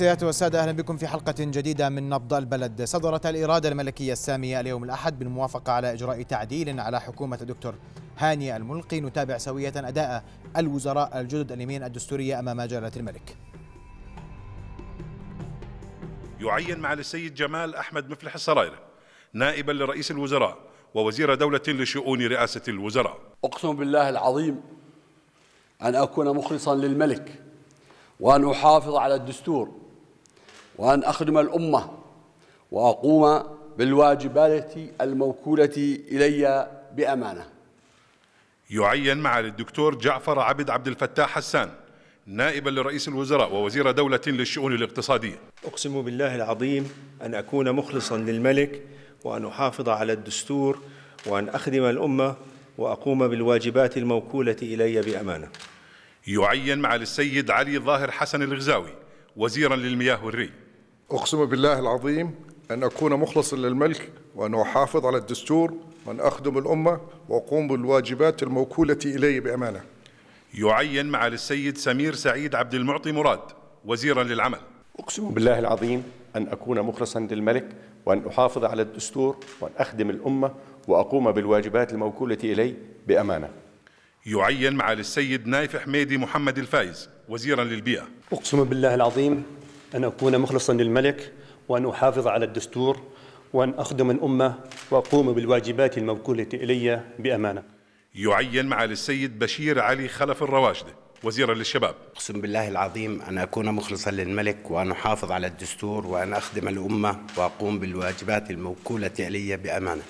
السيدات والسادة أهلا بكم في حلقة جديدة من نبض البلد صدرت الإرادة الملكية السامية اليوم الأحد بالموافقة على إجراء تعديل على حكومة دكتور هاني الملقي نتابع سوية أداء الوزراء الجدد اليمين الدستورية أمام جلالة الملك يعين معالي السيد جمال أحمد مفلح السرايرة نائبا لرئيس الوزراء ووزير دولة لشؤون رئاسة الوزراء أقسم بالله العظيم أن أكون مخلصا للملك وأن أحافظ على الدستور وأن أخدم الأمة وأقوم بالواجبات الموكولة إلي بأمانة يعين مع الدكتور جعفر عبد عبد الفتاح حسان نائبا لرئيس الوزراء ووزير دولة للشؤون الاقتصادية أقسم بالله العظيم أن أكون مخلصا للملك وأن أحافظ على الدستور وأن أخدم الأمة وأقوم بالواجبات الموكولة إلي بأمانة يعين مع السيد علي ظاهر حسن الغزاوي وزيرا للمياه والري أقسم بالله العظيم أن أكون مخلصا للملك وأن أحافظ على الدستور وأن أخدم الأمة وأقوم بالواجبات الموكولة إلي بأمانة يعين مع السيد سمير سعيد عبد المعطي مراد وزيرا للعمل أقسم بالله العظيم أن أكون مخلصا للملك وأن أحافظ على الدستور وأن أخدم الأمة وأقوم بالواجبات الموكولة إلي بأمانة يعين مع السيد نايف حميدي محمد الفايز وزيرا للبيئة أقسم بالله العظيم أن أكون مخلصا للملك وأن أحافظ على الدستور وأن أخدم الأمة وأقوم بالواجبات الموكولة إلي بأمانة يعين معالي السيد بشير علي خلف الرواشدة وزيرا للشباب أقسم بالله العظيم أن أكون مخلصا للملك وأن أحافظ على الدستور وأن أخدم الأمة وأقوم بالواجبات الموكولة إلي بأمانة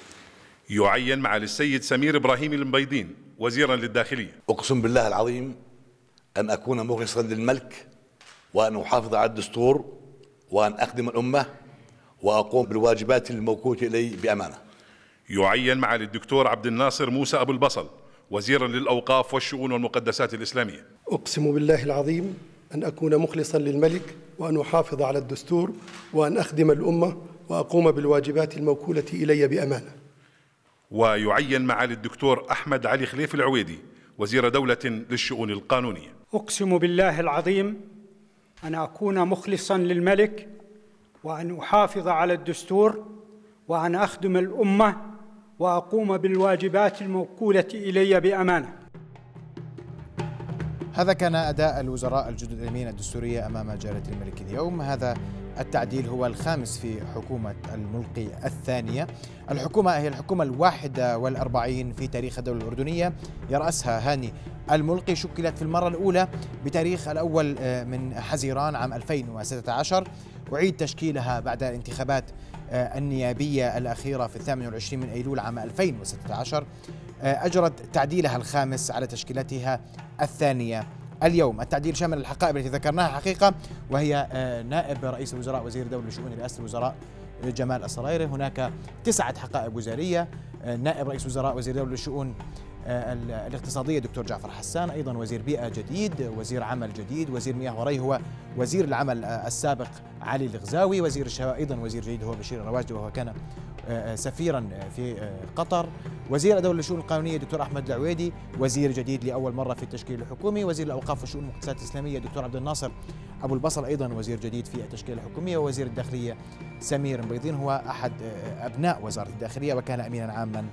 يعين معالي السيد سمير إبراهيم المبيضين وزيرا للداخلية أقسم بالله العظيم أن أكون مخلصا للملك وأن أحافظ على الدستور وأن أخدم الأمة وأقوم بالواجبات الموكوله إلي بأمانة يعين معالي الدكتور عبد الناصر موسى أبو البصل وزيرا للأوقاف والشؤون والمقدسات الإسلامية أقسم بالله العظيم أن أكون مخلصا للملك وأن أحافظ على الدستور وأن أخدم الأمة وأقوم بالواجبات الموكولة إلي بأمانة ويعين معالي الدكتور أحمد علي خليف العويدي وزير دولة للشؤون القانونية أقسم بالله العظيم أن أكون مخلصا للملك وأن أحافظ على الدستور وأن أخدم الأمة وأقوم بالواجبات الموكولة إلي بأمانة هذا كان أداء الوزراء الجدد اليمين الدستورية أمام جلالة الملك اليوم هذا التعديل هو الخامس في حكومة الملقي الثانية الحكومة هي الحكومة الواحدة والأربعين في تاريخ الدولة الأردنية يرأسها هاني الملقي شكلت في المرة الأولى بتاريخ الأول آه، من حزيران عام 2016 أعيد تشكيلها بعد الانتخابات آه، النيابية الأخيرة في 28 من أيلول عام 2016 آه، أجرت تعديلها الخامس على تشكيلتها الثانية اليوم التعديل شامل الحقائب التي ذكرناها حقيقة وهي آه، نائب رئيس الوزراء وزير دولة لشؤون رئاسة الوزراء آه، جمال الصرايري هناك تسعة حقائب وزارية آه، نائب رئيس وزراء وزير دولة للشؤون الاقتصادية دكتور جعفر حسان أيضا وزير بيئة جديد وزير عمل جديد وزير مياه وري هو وزير العمل السابق علي الغزاوي وزير الشباب أيضا وزير جديد هو بشير الرواجدي وهو كان آه، آه، سفيرا آه، في قطر وزير الدولة للشؤون القانونية دكتور أحمد العويدي وزير جديد لأول مرة في التشكيل الحكومي وزير الأوقاف والشؤون المقدسات الإسلامية دكتور عبد الناصر أبو البصل أيضا وزير جديد في التشكيل الحكومية ووزير الداخلية سمير مبيضين هو أحد أبناء وزارة الداخلية وكان أمينا عاما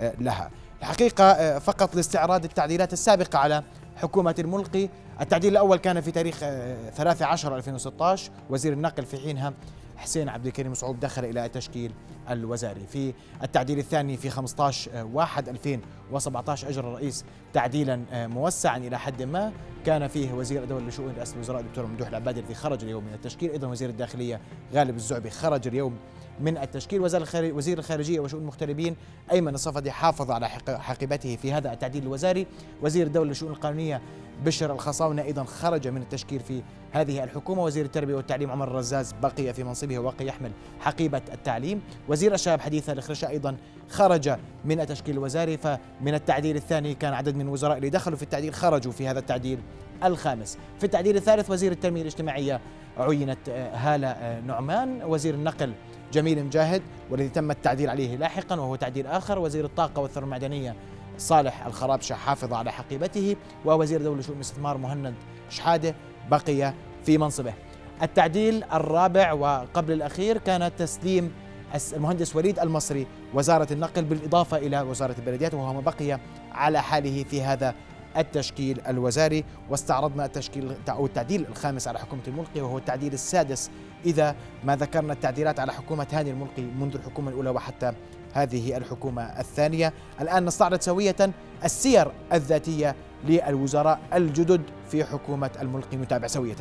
لها الحقيقة فقط لاستعراض التعديلات السابقة على حكومة الملقي التعديل الأول كان في تاريخ 13 2016 وزير النقل في حينها حسين عبد الكريم صعود دخل إلى التشكيل الوزاري في التعديل الثاني في 15 1 2017 أجرى الرئيس تعديلا آه، موسعا إلى حد ما كان فيه وزير الدولة لشؤون رئاسة الوزراء الدكتور ممدوح العبادي الذي خرج اليوم من التشكيل أيضا وزير الداخلية غالب الزعبي خرج اليوم من التشكيل وزير الخارجية وشؤون المغتربين أيمن الصفدي حافظ على حقيبته في هذا التعديل الوزاري وزير الدولة للشؤون القانونية بشر الخصاونة أيضا خرج من التشكيل في هذه الحكومة وزير التربية والتعليم عمر الرزاز بقي في منصبه وبقي يحمل حقيبة التعليم وزير الشباب حديثه الخرشة أيضا خرج من التشكيل الوزاري فمن التعديل الثاني كان عدد من الوزراء اللي دخلوا في التعديل خرجوا في هذا التعديل الخامس في التعديل الثالث وزير التنمية الاجتماعية عينت آه، هالة آه، نعمان وزير النقل جميل مجاهد والذي تم التعديل عليه لاحقا وهو تعديل آخر وزير الطاقة والثروة المعدنية صالح الخرابشة حافظ على حقيبته ووزير دولة شؤون الاستثمار مهند شحادة بقي في منصبه التعديل الرابع وقبل الأخير كان تسليم المهندس وليد المصري وزارة النقل بالإضافة إلى وزارة البلديات وهو ما بقي على حاله في هذا التشكيل الوزاري واستعرضنا التشكيل أو التعديل الخامس على حكومة الملقي وهو التعديل السادس إذا ما ذكرنا التعديلات على حكومة هاني الملقي منذ الحكومة الأولى وحتى هذه الحكومة الثانية الآن نستعرض سوية السير الذاتية للوزراء الجدد في حكومة الملقي نتابع سوية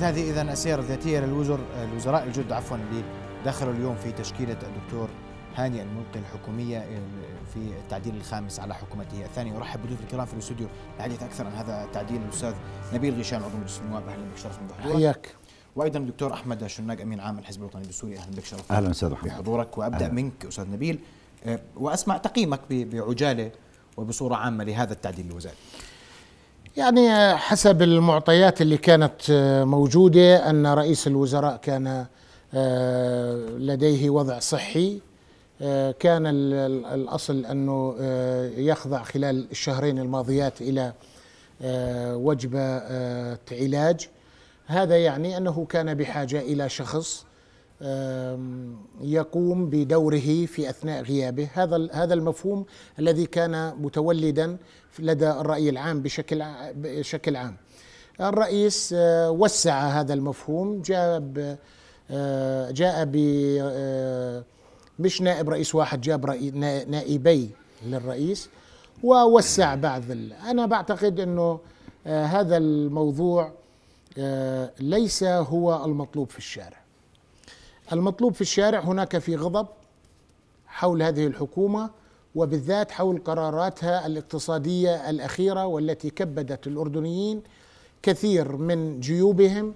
كانت هذه إذا السيرة الذاتية للوزر الوزراء الجد عفوا اللي دخلوا اليوم في تشكيلة الدكتور هاني الملقي الحكومية في التعديل الخامس على حكومته الثانية أرحب بضيوف الكرام في الاستوديو للحديث أكثر عن هذا التعديل الأستاذ نبيل غيشان عضو مجلس النواب أهلا بك شرفنا بحضورك حياك وايضا الدكتور احمد شناق امين عام الحزب الوطني السوري اهلا بك شرفنا اهلا استاذ بحضورك وابدا أهلا. منك استاذ نبيل أه، واسمع تقييمك بعجاله وبصوره عامه لهذا التعديل الوزاري يعني حسب المعطيات اللي كانت آه، موجودة أن رئيس الوزراء كان آه، لديه وضع صحي آه، كان الأصل أنه يخضع خلال الشهرين الماضيات إلى وجبة علاج هذا يعني أنه كان بحاجة إلى شخص يقوم بدوره في أثناء غيابه هذا هذا المفهوم الذي كان متولدا لدى الرأي العام بشكل بشكل عام. الرئيس آه، وسع هذا المفهوم جاب جاء ب آه، آه، مش نائب رئيس واحد جاب نائبي للرئيس ووسع بعض انا بعتقد انه هذا الموضوع ليس هو المطلوب في الشارع المطلوب في الشارع هناك في غضب حول هذه الحكومه وبالذات حول قراراتها الاقتصادية الأخيرة والتي كبدت الأردنيين كثير من جيوبهم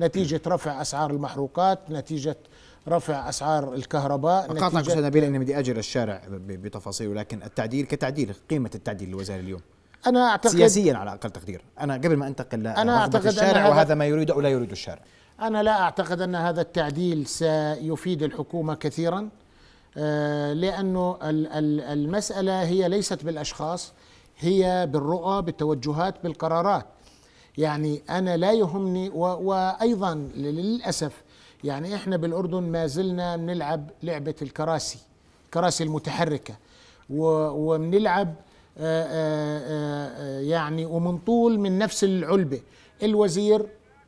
نتيجة رفع أسعار المحروقات نتيجة رفع اسعار الكهرباء اقاطعك استاذ نبيل اني بدي اجر الشارع بتفاصيل ولكن التعديل كتعديل قيمه التعديل للوزارة اليوم انا اعتقد سياسيا على اقل تقدير انا قبل ما انتقل انا اعتقد الشارع أن وهذا ما يريد او لا يريد الشارع انا لا اعتقد ان هذا التعديل سيفيد الحكومه كثيرا آه، لأنه المسألة هي ليست بالأشخاص هي بالرؤى بالتوجهات بالقرارات يعني أنا لا يهمني وأيضا للأسف يعني إحنا بالأردن ما زلنا بنلعب لعبة الكراسي الكراسي المتحركة وبنلعب آه، آه، يعني ومنطول من نفس العلبة الوزير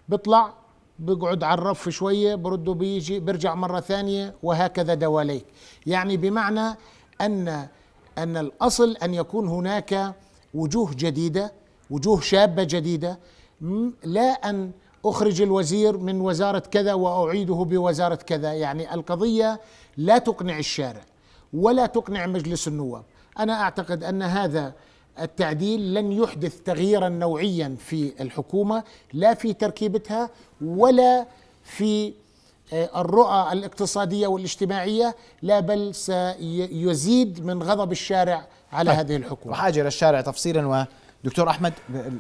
بيطلع بقعد على الرف شويه برده بيجي بيرجع مره ثانيه وهكذا دواليك يعني بمعنى ان ان الاصل ان يكون هناك وجوه جديده وجوه شابه جديده لا ان اخرج الوزير من وزاره كذا واعيده بوزاره كذا يعني القضيه لا تقنع الشارع ولا تقنع مجلس النواب انا اعتقد ان هذا التعديل لن يحدث تغييرا نوعيا في الحكومه لا في تركيبتها ولا في آه، الرؤى الاقتصاديه والاجتماعيه لا بل سيزيد من غضب الشارع على طيب. هذه الحكومه. وحاجه للشارع تفصيلا ودكتور احمد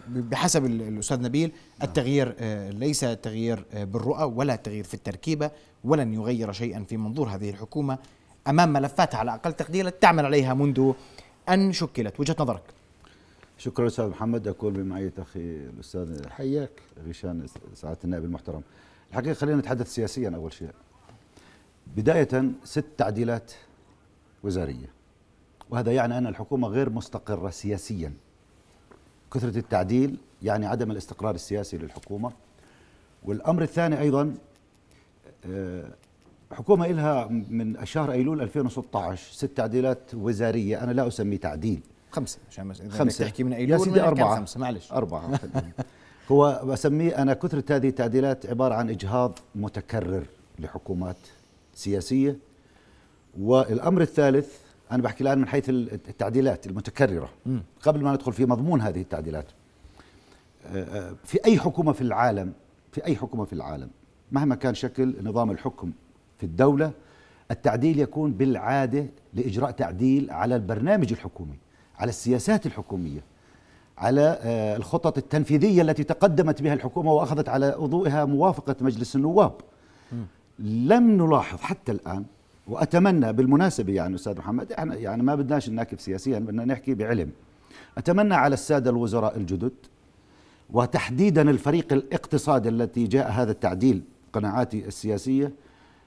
بحسب الاستاذ نبيل نعم. التغيير آه، ليس تغيير آه، بالرؤى ولا تغيير في التركيبه ولن يغير شيئا في منظور هذه الحكومه امام ملفاتها على اقل تقدير تعمل عليها منذ ان شكلت وجهه نظرك. شكرا استاذ محمد اكون بمعيه اخي الاستاذ حياك غشان سعاده النائب المحترم الحقيقه خلينا نتحدث سياسيا اول شيء بدايه ست تعديلات وزاريه وهذا يعني ان الحكومه غير مستقره سياسيا كثره التعديل يعني عدم الاستقرار السياسي للحكومه والامر الثاني ايضا آه، حكومه لها من شهر ايلول 2016 ست تعديلات وزاريه انا لا اسمي تعديل خمسة عشان مس... خمسة تحكي من أي يا سيدي أربعة خمسة معلش أربعة هو بسميه أنا كثرة هذه التعديلات عبارة عن إجهاض متكرر لحكومات سياسية والأمر الثالث أنا بحكي الآن من حيث التعديلات المتكررة قبل ما ندخل في مضمون هذه التعديلات آه، آه، في أي حكومة في العالم في أي حكومة في العالم مهما كان شكل نظام الحكم في الدولة التعديل يكون بالعادة لإجراء تعديل على البرنامج الحكومي على السياسات الحكوميه على آه، الخطط التنفيذيه التي تقدمت بها الحكومه واخذت على وضوئها موافقه مجلس النواب لم نلاحظ حتى الان واتمنى بالمناسبه يعني استاذ محمد احنا يعني ما بدناش نناكف سياسيا بدنا نحكي بعلم اتمنى على الساده الوزراء الجدد وتحديدا الفريق الاقتصادي التي جاء هذا التعديل قناعاتي السياسيه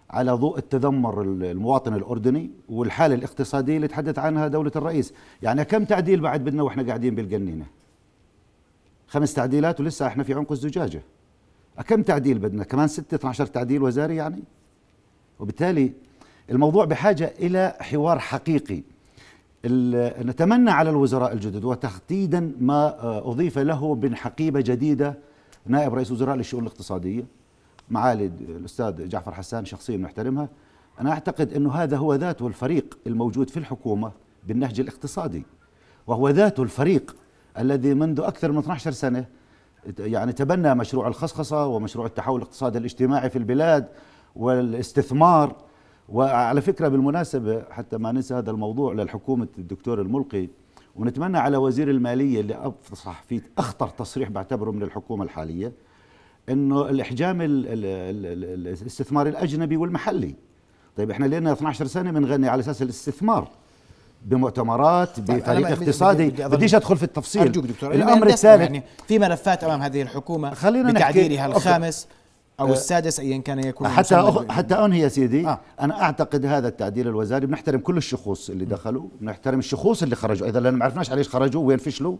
على ضوء التذمر المواطن الاردني والحاله الاقتصاديه اللي تحدث عنها دوله الرئيس، يعني كم تعديل بعد بدنا واحنا قاعدين بالقنينه؟ خمس تعديلات ولسه احنا في عنق الزجاجه. كم تعديل بدنا؟ كمان 6 12 تعديل وزاري يعني؟ وبالتالي الموضوع بحاجه الى حوار حقيقي. نتمنى على الوزراء الجدد وتحديدا ما آه، اضيف له بن حقيبه جديده نائب رئيس وزراء للشؤون الاقتصاديه معالي الاستاذ جعفر حسان شخصيه بنحترمها انا اعتقد انه هذا هو ذاته الفريق الموجود في الحكومه بالنهج الاقتصادي وهو ذاته الفريق الذي منذ اكثر من 12 سنه يعني تبنى مشروع الخصخصه ومشروع التحول الاقتصادي الاجتماعي في البلاد والاستثمار وعلى فكره بالمناسبه حتى ما ننسى هذا الموضوع للحكومه الدكتور الملقي ونتمنى على وزير الماليه اللي افصح فيه اخطر تصريح بعتبره من الحكومه الحاليه انه الاحجام الاستثمار الاجنبي والمحلي طيب احنا لنا 12 سنه بنغني على اساس الاستثمار بمؤتمرات طيب، بفريق اقتصادي بديش ادخل في التفصيل ارجوك دكتور الامر الثالث يعني في ملفات امام هذه الحكومه خلينا بتعديلها الخامس او أه، السادس ايا كان يكون حتى أخ... حتى انهي يا سيدي آه. انا اعتقد هذا التعديل الوزاري بنحترم كل الشخوص اللي دخلوا بنحترم الشخوص اللي خرجوا اذا لان ما عرفناش عليش خرجوا وين فشلوا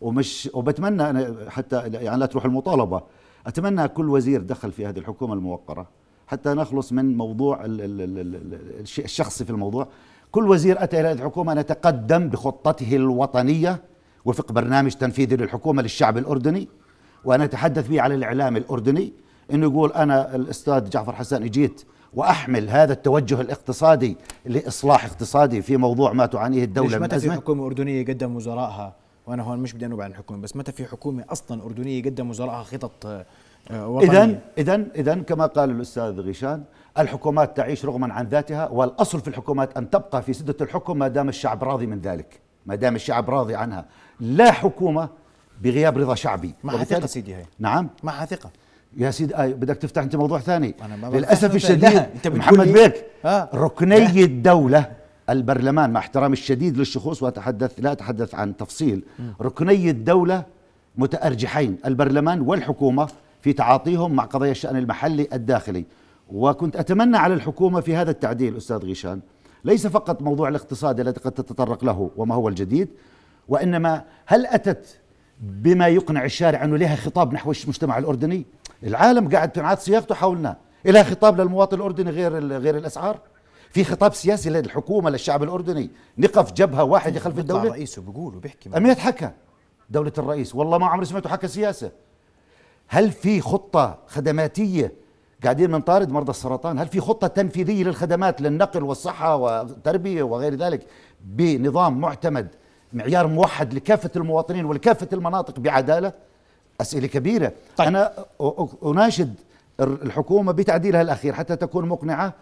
ومش وبتمنى انا حتى يعني لا تروح المطالبه أتمنى كل وزير دخل في هذه الحكومة الموقرة حتى نخلص من موضوع الشخصي في الموضوع كل وزير أتى إلى هذه الحكومة نتقدم بخطته الوطنية وفق برنامج تنفيذي للحكومة للشعب الأردني وأنا أتحدث به على الإعلام الأردني أنه يقول أنا الأستاذ جعفر حسان إجيت وأحمل هذا التوجه الاقتصادي لإصلاح اقتصادي في موضوع ما تعانيه الدولة ليش ما في حكومة أردنية قدم وزرائها وانا هون مش بدي انوب عن الحكومه بس متى في حكومه اصلا اردنيه قدم وزرائها خطط اذا اذا اذا كما قال الاستاذ غيشان الحكومات تعيش رغما عن ذاتها والاصل في الحكومات ان تبقى في سده الحكم ما دام الشعب راضي من ذلك ما دام الشعب راضي عنها لا حكومه بغياب رضا شعبي مع ثقه سيدي هي نعم مع ثقه يا سيدي آه بدك تفتح انت موضوع ثاني أنا للاسف الشديد انت محمد بيك آه. ركني الدوله البرلمان مع احترامي الشديد للشخوص وأتحدث لا أتحدث عن تفصيل ركني الدولة متأرجحين البرلمان والحكومة في تعاطيهم مع قضايا الشأن المحلي الداخلي وكنت أتمنى على الحكومة في هذا التعديل أستاذ غيشان ليس فقط موضوع الاقتصاد الذي قد تتطرق له وما هو الجديد وإنما هل أتت بما يقنع الشارع أنه لها خطاب نحو المجتمع الأردني العالم قاعد تنعاد صياغته حولنا لها خطاب للمواطن الأردني غير غير الأسعار في خطاب سياسي للحكومه للشعب الاردني نقف جبهه واحده خلف الدوله رئيسه بيقول وبيحكي امنيه حكى دوله الرئيس والله ما عمري سمعته حكى سياسه هل في خطه خدماتيه قاعدين بنطارد مرضى السرطان هل في خطه تنفيذيه للخدمات للنقل والصحه والتربيه وغير ذلك بنظام معتمد معيار موحد لكافه المواطنين ولكافه المناطق بعداله اسئله كبيره طيب. انا اناشد الحكومه بتعديلها الاخير حتى تكون مقنعه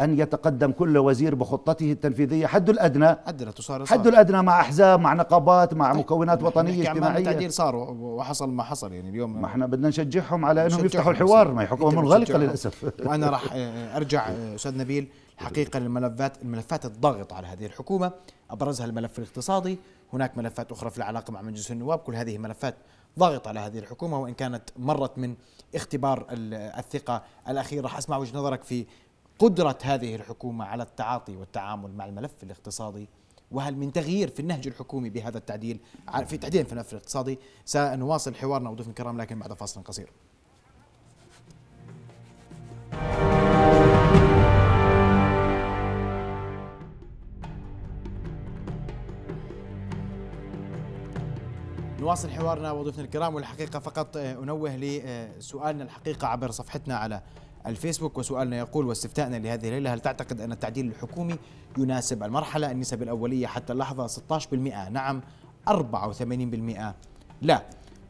أن يتقدم كل وزير بخطته التنفيذية حد الأدنى حد لا تصار حد الأدنى مع أحزاب مع نقابات مع طيب. مكونات وطنية اجتماعية التعديل صار وحصل ما حصل يعني اليوم ما احنا بدنا نشجعهم على أنهم يفتحوا الحوار ما حكومة منغلقة للأسف وأنا راح آه، أرجع آه، أستاذ نبيل حقيقة للملفات الملفات الضاغطة على هذه الحكومة أبرزها الملف الاقتصادي هناك ملفات أخرى في العلاقة مع مجلس النواب كل هذه ملفات ضاغطة على هذه الحكومة وإن كانت مرت من اختبار الثقة الأخير راح أسمع وجه نظرك في قدرة هذه الحكومة على التعاطي والتعامل مع الملف الاقتصادي وهل من تغيير في النهج الحكومي بهذا التعديل في تحديدا في الملف الاقتصادي سنواصل حوارنا وضيفنا الكرام لكن بعد فاصل قصير نواصل حوارنا وضيفنا الكرام والحقيقة فقط آه، أنوه لسؤالنا الحقيقة عبر صفحتنا على الفيسبوك وسؤالنا يقول واستفتائنا لهذه الليلة هل تعتقد أن التعديل الحكومي يناسب المرحلة النسب الأولية حتى اللحظة 16% نعم 84% لا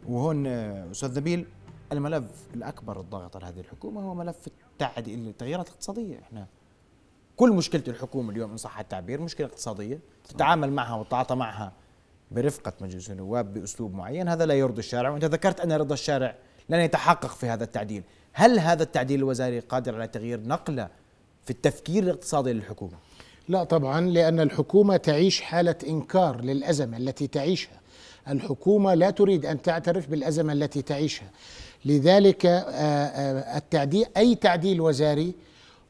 وهون آه، أستاذ نبيل الملف الأكبر الضاغط على هذه الحكومة هو ملف التعديل التغييرات الاقتصادية احنا كل مشكلة الحكومة اليوم إن صح التعبير مشكلة اقتصادية تتعامل معها وتتعاطى معها برفقة مجلس النواب بأسلوب معين هذا لا يرضي الشارع وأنت ذكرت أن رضا الشارع لن يتحقق في هذا التعديل هل هذا التعديل الوزاري قادر على تغيير نقله في التفكير الاقتصادي للحكومه؟ لا طبعا لان الحكومه تعيش حاله انكار للازمه التي تعيشها. الحكومه لا تريد ان تعترف بالازمه التي تعيشها. لذلك آه، آه، التعديل اي تعديل وزاري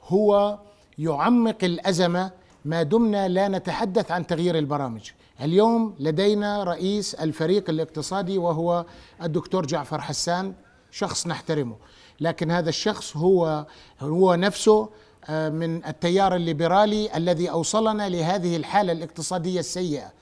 هو يعمق الازمه ما دمنا لا نتحدث عن تغيير البرامج. اليوم لدينا رئيس الفريق الاقتصادي وهو الدكتور جعفر حسان شخص نحترمه. لكن هذا الشخص هو هو نفسه آه، من التيار الليبرالي الذي اوصلنا لهذه الحاله الاقتصاديه السيئه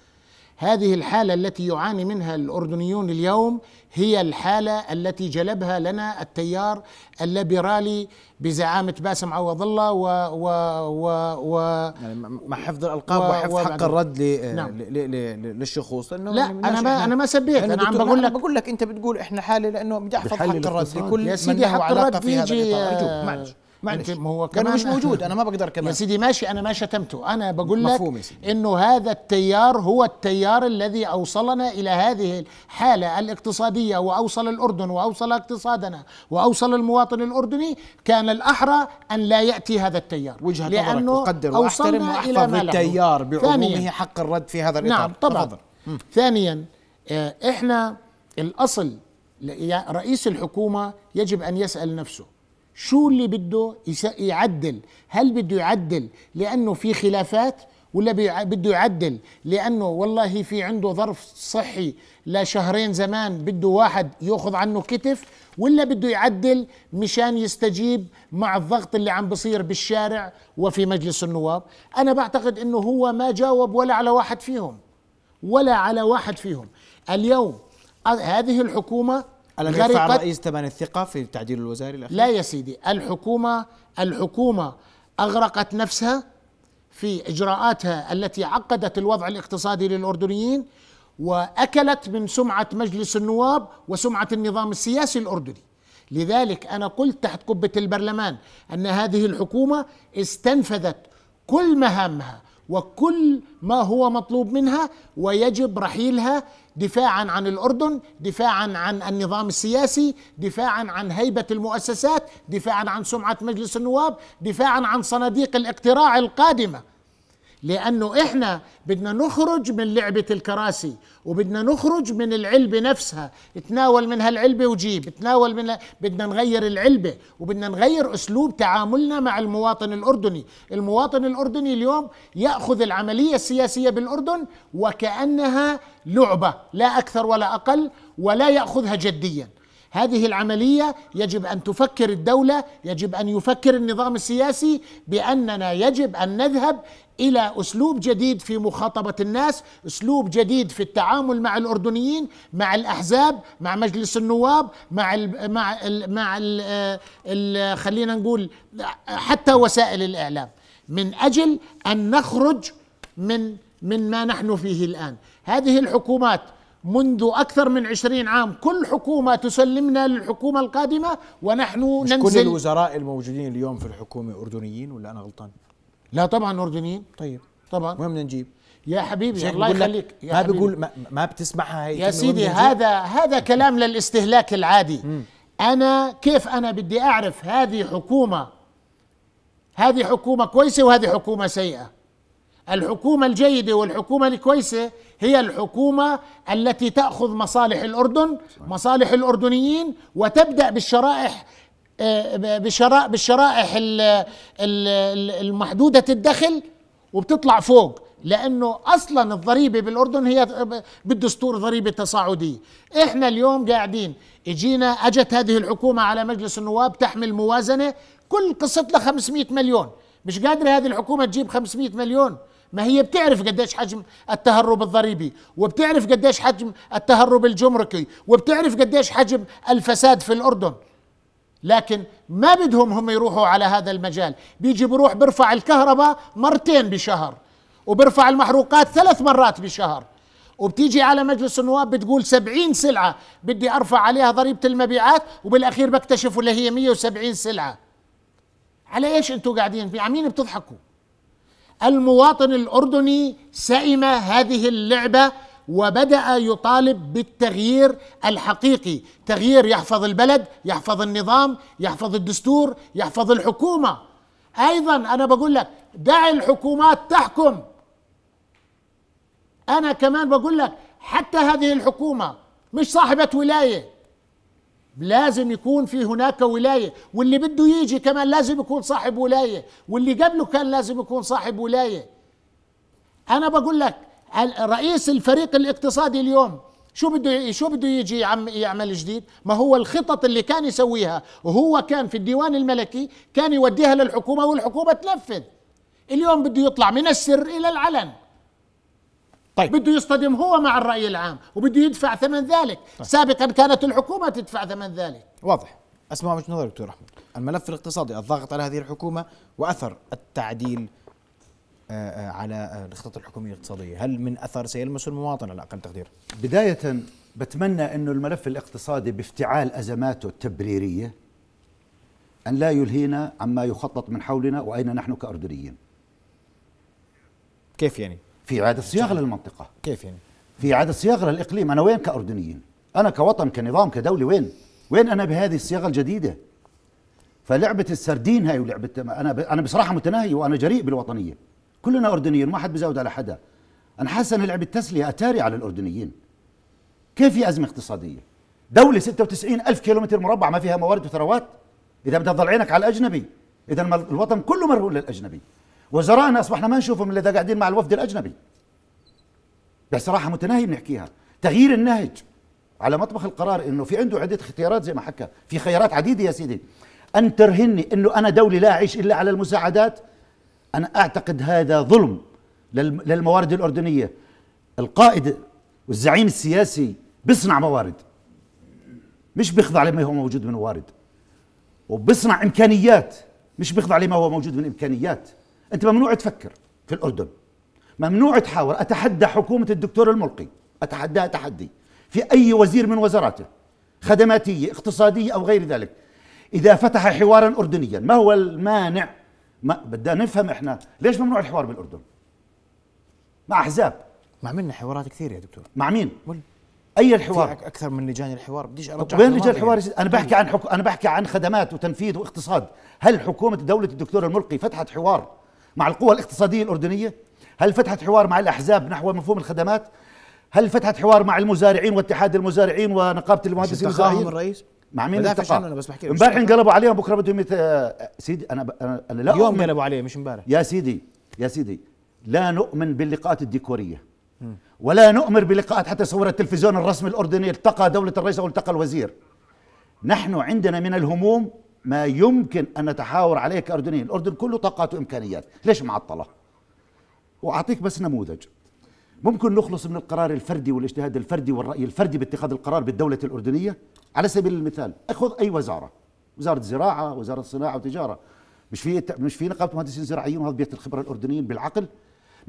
هذه الحالة التي يعاني منها الأردنيون اليوم هي الحالة التي جلبها لنا التيار الليبرالي بزعامة باسم عوض الله و, و, و, و يعني مع حفظ الألقاب و وحفظ حق الرد ل نعم. ل ل للشخوص لأنه لا يعني أنا ما أنا ما سبيت أنا عم بقول لك بقول لك أنت بتقول إحنا حالة لأنه بدي أحفظ حق الرد لكل يا سيدي من له علاقة في هذا الإطار آه، معلش معلش ما هو كمان مش موجود انا ما بقدر كمان يا سيدي ماشي انا ما شتمته انا بقول لك انه هذا التيار هو التيار الذي اوصلنا الى هذه الحاله الاقتصاديه واوصل الاردن واوصل اقتصادنا واوصل المواطن الاردني كان الاحرى ان لا ياتي هذا التيار وجهه لانه اقدر واحترم واحفظ التيار بعمومه حق الرد في هذا الاطار نعم طبعا تفضل. ثانيا آه، احنا الاصل رئيس الحكومه يجب ان يسال نفسه شو اللي بده يعدل هل بده يعدل لأنه في خلافات ولا بده يعدل لانه والله في عنده ظرف صحي لشهرين زمان بده واحد ياخذ عنه كتف ولا بده يعدل مشان يستجيب مع الضغط اللي عم بصير بالشارع وفي مجلس النواب انا بعتقد انه هو ما جاوب ولا على واحد فيهم ولا على واحد فيهم اليوم هذه الحكومه الغرقت الرئيس ثمن الثقة في التعديل الوزاري الأخير لا يا سيدي الحكومة الحكومة أغرقت نفسها في إجراءاتها التي عقدت الوضع الاقتصادي للأردنيين وأكلت من سمعة مجلس النواب وسمعة النظام السياسي الأردني لذلك أنا قلت تحت قبة البرلمان أن هذه الحكومة استنفذت كل مهامها وكل ما هو مطلوب منها ويجب رحيلها دفاعا عن الاردن، دفاعا عن النظام السياسي، دفاعا عن هيبه المؤسسات، دفاعا عن سمعه مجلس النواب، دفاعا عن صناديق الاقتراع القادمه. لانه احنا بدنا نخرج من لعبه الكراسي وبدنا نخرج من العلبه نفسها اتناول من هالعلبه وجيب اتناول من بدنا نغير العلبه وبدنا نغير اسلوب تعاملنا مع المواطن الاردني المواطن الاردني اليوم ياخذ العمليه السياسيه بالاردن وكانها لعبه لا اكثر ولا اقل ولا ياخذها جديا هذه العملية يجب أن تفكر الدولة يجب أن يفكر النظام السياسي بأننا يجب أن نذهب الى اسلوب جديد في مخاطبه الناس، اسلوب جديد في التعامل مع الاردنيين، مع الاحزاب، مع مجلس النواب، مع الـ مع الـ مع الـ الـ خلينا نقول حتى وسائل الاعلام، من اجل ان نخرج من من ما نحن فيه الان، هذه الحكومات منذ أكثر من عشرين عام كل حكومة تسلمنا للحكومة القادمة ونحن مش ننزل كل الوزراء الموجودين اليوم في الحكومة أردنيين ولا أنا غلطان؟ لا طبعا اردنيين طيب طبعا وين بدنا نجيب يا حبيبي الله يخليك يا ما حبيبي. بقول ما, ما بتسمعها هي يا سيدي هذا هذا كلام للاستهلاك العادي م. انا كيف انا بدي اعرف هذه حكومه هذه حكومه كويسه وهذه حكومه سيئه الحكومه الجيده والحكومه الكويسه هي الحكومه التي تاخذ مصالح الاردن مصالح الاردنيين وتبدا بالشرائح آه، بالشرائح المحدوده الدخل وبتطلع فوق لانه اصلا الضريبه بالاردن هي بالدستور ضريبه تصاعديه احنا اليوم قاعدين اجينا اجت هذه الحكومه على مجلس النواب تحمل موازنه كل لها 500 مليون مش قادره هذه الحكومه تجيب 500 مليون ما هي بتعرف قديش حجم التهرب الضريبي وبتعرف قديش حجم التهرب الجمركي وبتعرف قديش حجم الفساد في الاردن لكن ما بدهم هم يروحوا على هذا المجال بيجي بروح برفع الكهرباء مرتين بشهر وبرفع المحروقات ثلاث مرات بشهر وبتيجي على مجلس النواب بتقول سبعين سلعة بدي أرفع عليها ضريبة المبيعات وبالأخير بكتشفوا اللي هي مية وسبعين سلعة على إيش أنتوا قاعدين على يعني مين بتضحكوا المواطن الأردني سئم هذه اللعبة وبدا يطالب بالتغيير الحقيقي تغيير يحفظ البلد يحفظ النظام يحفظ الدستور يحفظ الحكومه ايضا انا بقول لك دع الحكومات تحكم انا كمان بقول لك حتى هذه الحكومه مش صاحبه ولايه لازم يكون في هناك ولاية واللي بده يجي كمان لازم يكون صاحب ولاية واللي قبله كان لازم يكون صاحب ولاية أنا بقول لك رئيس الفريق الاقتصادي اليوم شو بده شو بده يجي يعمل جديد؟ ما هو الخطط اللي كان يسويها وهو كان في الديوان الملكي كان يوديها للحكومه والحكومه تنفذ. اليوم بده يطلع من السر الى العلن. طيب بده يصطدم هو مع الراي العام وبده يدفع ثمن ذلك، طيب. سابقا كانت الحكومه تدفع ثمن ذلك. واضح. اسمع وجهه نظرك دكتور احمد، الملف الاقتصادي الضاغط على هذه الحكومه واثر التعديل آه، آه، على آه، الخطط الحكوميه الاقتصاديه، هل من اثر سيلمس المواطن على اقل تقدير؟ بدايه بتمنى انه الملف الاقتصادي بافتعال ازماته التبريريه ان لا يلهينا عما يخطط من حولنا واين نحن كاردنيين. كيف يعني؟ في اعاده صياغه للمنطقه. كيف يعني؟ في اعاده صياغه للاقليم، انا وين كاردنيين؟ انا كوطن كنظام كدوله وين؟ وين انا بهذه الصياغه الجديده؟ فلعبه السردين هاي ولعبه انا انا بصراحه متناهي وانا جريء بالوطنيه. كلنا اردنيين ما حد بيزود على حدا انا حاسس ان لعب التسليه اتاري على الاردنيين كيف في ازمه اقتصاديه دوله 96 الف كيلومتر مربع ما فيها موارد وثروات اذا بدها تضل عينك على الاجنبي اذا الوطن كله مرهون للاجنبي وزرائنا اصبحنا ما نشوفهم الا اذا قاعدين مع الوفد الاجنبي بصراحه متناهي بنحكيها تغيير النهج على مطبخ القرار انه في عنده عده اختيارات زي ما حكى في خيارات عديده يا سيدي ان ترهني انه انا دوله لا اعيش الا على المساعدات أنا أعتقد هذا ظلم للموارد الأردنية القائد والزعيم السياسي بيصنع موارد مش بيخضع لما هو موجود من موارد وبيصنع إمكانيات مش بيخضع لما هو موجود من إمكانيات أنت ممنوع تفكر في الأردن ممنوع تحاور أتحدى حكومة الدكتور الملقي أتحداها تحدي في أي وزير من وزاراته خدماتية اقتصادية أو غير ذلك إذا فتح حوارا أردنيا ما هو المانع ما بدنا نفهم احنا ليش ممنوع الحوار بالاردن مع احزاب ما عملنا حوارات كثير يا دكتور مع مين مل... اي الحوار اكثر من لجان الحوار بديش ارجع وين لجان الحوار يعني. انا بحكي عن حك... انا بحكي عن خدمات وتنفيذ واقتصاد هل حكومه دوله الدكتور الملقي فتحت حوار مع القوى الاقتصاديه الاردنيه هل فتحت حوار مع الاحزاب نحو مفهوم الخدمات هل فتحت حوار مع المزارعين واتحاد المزارعين ونقابه المهندسين الزراعيين الرئيس مع مين انتقى؟ انا بس بحكي امبارح انقلبوا عليهم بكره بدهم يت... آه، سيدي انا ب... انا لا اليوم انقلبوا عليه مش امبارح يا سيدي يا سيدي لا نؤمن باللقاءات الديكوريه ولا نؤمن بلقاءات حتى صور التلفزيون الرسمي الاردني التقى دوله الرئيس او التقى الوزير نحن عندنا من الهموم ما يمكن ان نتحاور عليه كاردنيين، الاردن كله طاقات وامكانيات، ليش معطله؟ واعطيك بس نموذج ممكن نخلص من القرار الفردي والاجتهاد الفردي والراي الفردي باتخاذ القرار بالدوله الاردنيه على سبيل المثال اخذ اي وزاره وزاره الزراعه وزاره الصناعه وتجاره مش في مش في نقابه مهندسين زراعيين وهذا بيت الخبره الاردنيين بالعقل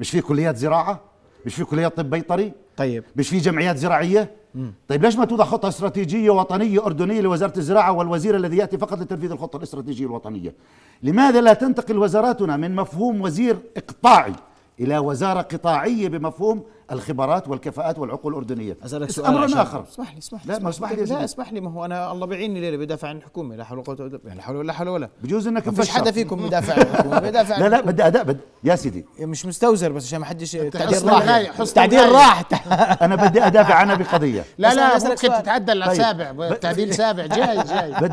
مش في كليات زراعه مش في كليات طب بيطري طيب مش في جمعيات زراعيه مم. طيب ليش ما توضع خطه استراتيجيه وطنيه اردنيه لوزاره الزراعه والوزير الذي ياتي فقط لتنفيذ الخطه الاستراتيجيه الوطنيه لماذا لا تنتقل وزاراتنا من مفهوم وزير اقطاعي الى وزاره قطاعيه بمفهوم الخبرات والكفاءات والعقول الاردنيه اسالك سؤال امر اخر اسمح لي اسمح لي لا ما اسمح لي لا اسمح لي ما هو انا الله بيعيني ليله بدافع عن الحكومه لا حول ولا لا حول ولا حول ولا بجوز انك ما فيش حدا فيكم بدافع عن الحكومه بدافع لا لا بدي اداء يا سيدي مش مستوزر بس عشان ما حدش التعديل راح التعديل راح انا بدي ادافع عنها بقضيه لا لا ممكن تتعدى السابع طيب. التعديل سابع جاي جاي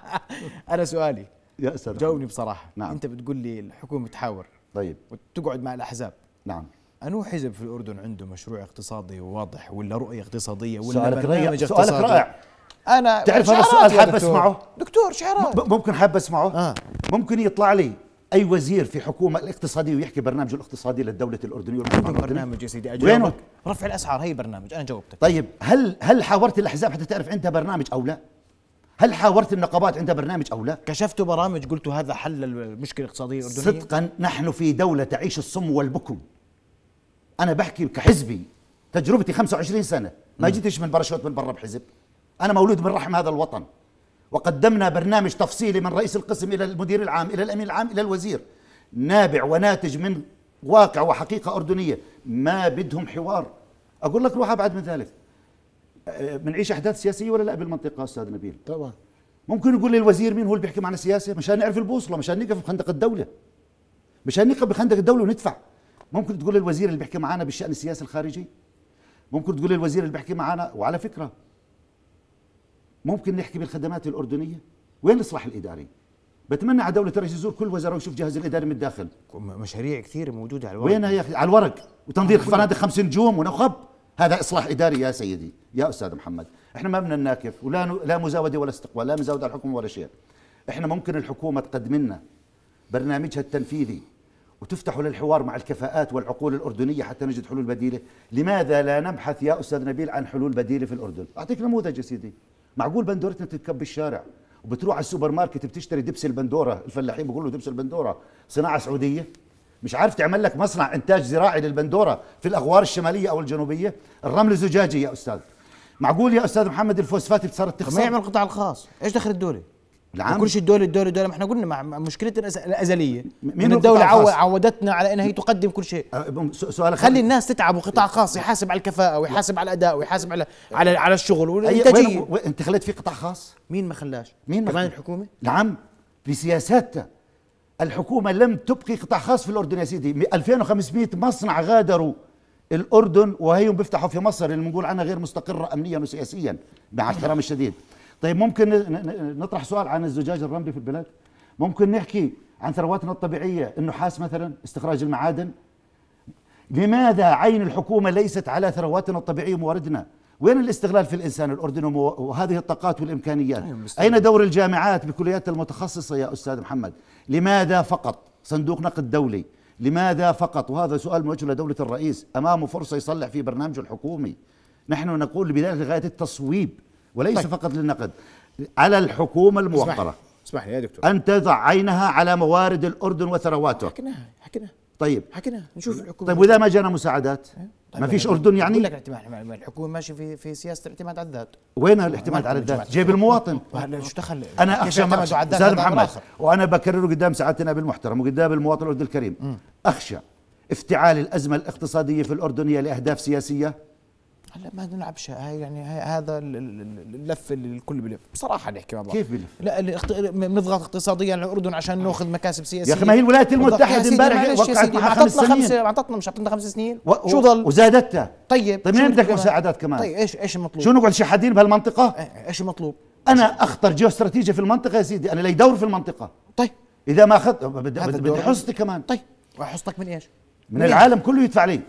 انا سؤالي يا سلام جاوبني بصراحه نعم. انت بتقول لي الحكومه تحاور طيب وتقعد مع الاحزاب نعم أنو حزب في الأردن عنده مشروع اقتصادي واضح ولا رؤية اقتصادية ولا سؤالك برنامج اقتصادي سؤالك رائع أنا تعرف هذا السؤال حاب أسمعه دكتور شعرات ممكن حاب أسمعه آه. ممكن يطلع لي اي وزير في حكومه الاقتصاديه ويحكي برنامجه الاقتصادي للدوله الاردنيه عندهم برنامج يا سيدي اجاوبك رفع الاسعار هي برنامج انا جاوبتك طيب هل هل حاورت الاحزاب حتى تعرف عندها برنامج او لا؟ هل حاورت النقابات عندها برنامج او لا؟ كشفت برامج قلت هذا حل المشكله الاقتصاديه الاردنيه صدقا نحن في دوله تعيش الصم والبكم انا بحكي كحزبي تجربتي 25 سنه ما نعم. جيتش من باراشوت من برا بحزب انا مولود من رحم هذا الوطن وقدمنا برنامج تفصيلي من رئيس القسم الى المدير العام الى الامين العام الى الوزير نابع وناتج من واقع وحقيقه اردنيه ما بدهم حوار اقول لك روح ابعد من ذلك بنعيش أه، احداث سياسيه ولا لا بالمنطقه استاذ نبيل طبعا ممكن يقول لي الوزير مين هو اللي بيحكي معنا سياسه مشان نعرف البوصله مشان نقف بخندق الدوله مشان نقف بخندق الدوله وندفع ممكن تقول للوزير اللي بيحكي معنا بالشأن السياسي الخارجي ممكن تقول للوزير اللي بيحكي معنا وعلى فكرة ممكن نحكي بالخدمات الأردنية وين الإصلاح الإداري بتمنى على دولة الرئيس يزور كل وزارة ويشوف جهاز الإداري من الداخل مشاريع كثير موجودة على الورق وين يا أخي على الورق وتنظير آه، فنادق خمس نجوم ونخب هذا إصلاح إداري يا سيدي يا أستاذ محمد احنا ما بدنا نناكف ولا لا مزاوده ولا استقبال لا مزاوده على الحكم ولا شيء احنا ممكن الحكومه تقدم لنا برنامجها التنفيذي وتفتحوا للحوار مع الكفاءات والعقول الأردنية حتى نجد حلول بديلة لماذا لا نبحث يا أستاذ نبيل عن حلول بديلة في الأردن أعطيك نموذج يا سيدي معقول بندورتنا تتكب بالشارع وبتروح على السوبر ماركت بتشتري دبس البندورة الفلاحين بيقولوا دبس البندورة صناعة سعودية مش عارف تعمل لك مصنع انتاج زراعي للبندوره في الاغوار الشماليه او الجنوبيه الرمل زجاجي يا استاذ معقول يا استاذ محمد الفوسفات صارت تخسر يعمل القطاع الخاص ايش دخل الدوله العام كلش الدوله الدوله الدوله ما احنا قلنا مع مشكلتنا الازليه من الدوله عو... عودتنا على انها هي تقدم كل شيء أه، سؤال خلي الناس تتعب وقطاع خاص يحاسب على الكفاءه ويحاسب على الاداء ويحاسب على أه. على على الشغل والانتاجيه و... انت خليت في قطاع خاص مين ما خلاش مين ما كمان الحكومه نعم بسياساتها الحكومه لم تبقي قطاع خاص في الاردن يا سيدي 2500 مصنع غادروا الاردن وهيهم بيفتحوا في مصر اللي بنقول عنها غير مستقره امنيا وسياسيا مع احترام الشديد طيب ممكن نطرح سؤال عن الزجاج الرملي في البلاد ممكن نحكي عن ثرواتنا الطبيعية النحاس مثلا استخراج المعادن لماذا عين الحكومة ليست على ثرواتنا الطبيعية ومواردنا وين الاستغلال في الإنسان الأردني وهذه الطاقات والإمكانيات أيوة، أين دور الجامعات بكليات المتخصصة يا أستاذ محمد لماذا فقط صندوق نقد دولي لماذا فقط وهذا سؤال موجه لدولة الرئيس أمامه فرصة يصلح في برنامجه الحكومي نحن نقول بداية غاية التصويب وليس طيب. فقط للنقد على الحكومة الموقرة اسمح لي يا دكتور أن تضع عينها على موارد الأردن وثرواته حكيناها حكيناها طيب حكيناها نشوف طيب، الحكومة طيب وإذا ما جانا مساعدات طيب ما طيب، فيش طيب. اردن يعني لك الحكومه ماشيه في في سياسه الاعتماد على الذات وين الاعتماد على الذات جيب المواطن شو دخل انا اخشى استاذ محمد وانا بكرره قدام سعادتنا بالمحترم وقدام المواطن الاردني الكريم م. اخشى افتعال الازمه الاقتصاديه في الاردن هي لاهداف سياسيه هلا ما نلعبش هاي يعني هاي هذا اللف اللي الكل بلف بصراحه نحكي مع بعض كيف بلف؟ لا بنضغط اقتصاديا على الاردن عشان آه. ناخذ مكاسب سياسيه يا اخي ما هي الولايات المتحده امبارح وقعت معها خمس سنين خمس اعطتنا مش اعطتنا خمس سنين و... شو ضل؟ وزادتها طيب طيب مين بدك مساعدات كمان؟ طيب ايش ايش المطلوب؟ شو نقعد شحادين بهالمنطقه؟ إيه، إيه، ايش المطلوب؟ انا اخطر جيو استراتيجي في المنطقه يا سيدي انا لي دور في المنطقه طيب اذا ما اخذت بدي حصتي كمان طيب حصتك من ايش؟ من العالم كله يدفع لي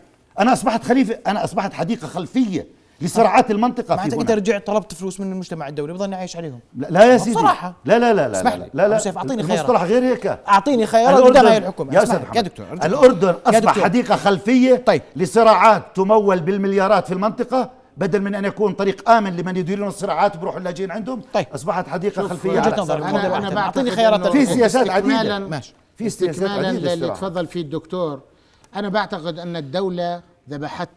انا اصبحت خليفه انا اصبحت حديقه خلفيه لصراعات المنطقه في انت رجعت طلبت فلوس من المجتمع الدولي بظني عايش عليهم لا, لا يا سيدي بصراحه لا لا لا لا لا لا, لا سيف اعطيني خيارات مصطلح غير هيك اعطيني خيارات قدام هاي الحكومه يا استاذ يا دكتور الاردن اصبح حديقه خلفيه طيب لصراعات تمول بالمليارات في المنطقه بدل من ان يكون طريق امن لمن يديرون الصراعات بروحوا اللاجئين عندهم طيب اصبحت حديقه خلفيه على انا, أنا اعطيني خيارات في سياسات عديده ماشي في سياسات عديده اللي تفضل فيه الدكتور انا بعتقد ان الدوله ذبحت